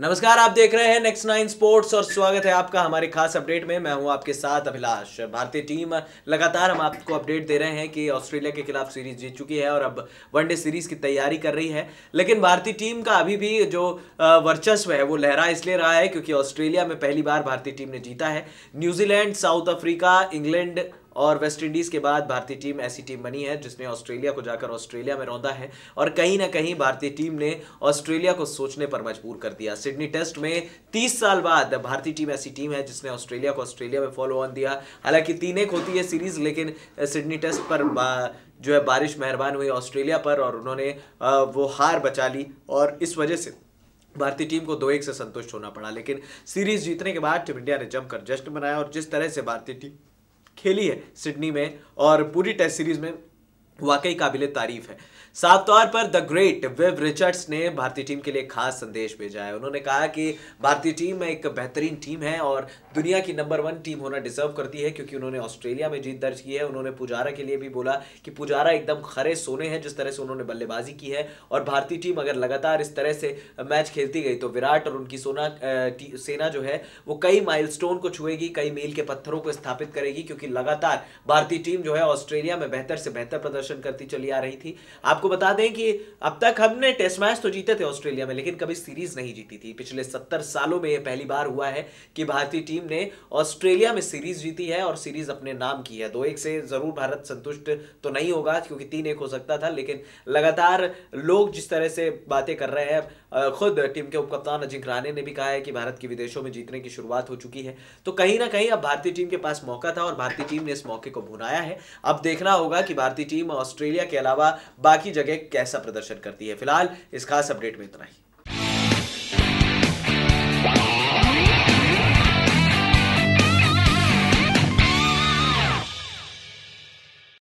नमस्कार आप देख रहे हैं नेक्स्ट नाइन स्पोर्ट्स और स्वागत है आपका हमारे खास अपडेट में मैं हूं आपके साथ अभिलाष भारतीय टीम लगातार हम आपको अपडेट दे रहे हैं कि ऑस्ट्रेलिया के खिलाफ सीरीज जीत चुकी है और अब वनडे सीरीज की तैयारी कर रही है लेकिन भारतीय टीम का अभी भी जो वर्चस्व है वो लहरा इसलिए रहा है क्योंकि ऑस्ट्रेलिया में पहली बार भारतीय टीम ने जीता है न्यूजीलैंड साउथ अफ्रीका इंग्लैंड और वेस्ट इंडीज़ के बाद भारतीय टीम ऐसी टीम बनी है जिसने ऑस्ट्रेलिया को जाकर ऑस्ट्रेलिया में रौंदा है और कहीं ना कहीं भारतीय टीम ने ऑस्ट्रेलिया को सोचने पर मजबूर कर दिया सिडनी टेस्ट में 30 साल बाद भारतीय टीम ऐसी टीम है जिसने ऑस्ट्रेलिया को ऑस्ट्रेलिया में फॉलो ऑन दिया हालांकि तीन एक होती है सीरीज लेकिन सिडनी टेस्ट पर जो है बारिश मेहरबान हुई ऑस्ट्रेलिया पर और उन्होंने वो हार बचा ली और इस वजह से भारतीय टीम को दो एक से संतुष्ट होना पड़ा लेकिन सीरीज जीतने के बाद टीम इंडिया ने जमकर जश्न मनाया और जिस तरह से भारतीय टीम खेली है सिडनी में और पूरी टेस्ट सीरीज में वाकई काबिल तारीफ है साफ तौर पर द ग्रेट विव रिचर्ड्स ने भारतीय टीम के लिए खास संदेश भेजा है उन्होंने कहा कि भारतीय टीम एक बेहतरीन टीम है और दुनिया की नंबर वन टीम होना डिजर्व करती है क्योंकि उन्होंने ऑस्ट्रेलिया में जीत दर्ज की है उन्होंने पुजारा के लिए भी बोला कि पुजारा एकदम खरे सोने हैं जिस तरह से उन्होंने बल्लेबाजी की है और भारतीय टीम अगर लगातार इस तरह से मैच खेलती गई तो विराट और उनकी सोना सेना जो है वो कई माइल को छुएगी कई मील के पत्थरों को स्थापित करेगी क्योंकि लगातार भारतीय टीम जो है ऑस्ट्रेलिया में बेहतर से बेहतर प्रदर्शन प्रदर्शन करती चली आ रही थी आपको बता दें कि अब तक हमने टेस्ट मैच तो जीते थे ऑस्ट्रेलिया में लेकिन कभी सीरीज नहीं जीती थी पिछले सत्तर सालों में यह पहली बार हुआ है कि भारतीय टीम ने ऑस्ट्रेलिया में सीरीज जीती है और सीरीज अपने नाम की है दो एक से जरूर भारत संतुष्ट तो नहीं होगा क्योंकि तीन एक हो सकता था लेकिन लगातार लोग जिस तरह से बातें कर रहे हैं खुद टीम के उपकप्तान अजिंक राणे ने भी कहा है कि भारत की विदेशों में जीतने की शुरुआत हो चुकी है तो कहीं ना कहीं अब भारतीय टीम के पास मौका था और भारतीय टीम ने इस मौके को भुनाया है अब देखना होगा कि भारतीय टीम ऑस्ट्रेलिया के अलावा बाकी जगह कैसा प्रदर्शन करती है फिलहाल इस खास अपडेट में इतना ही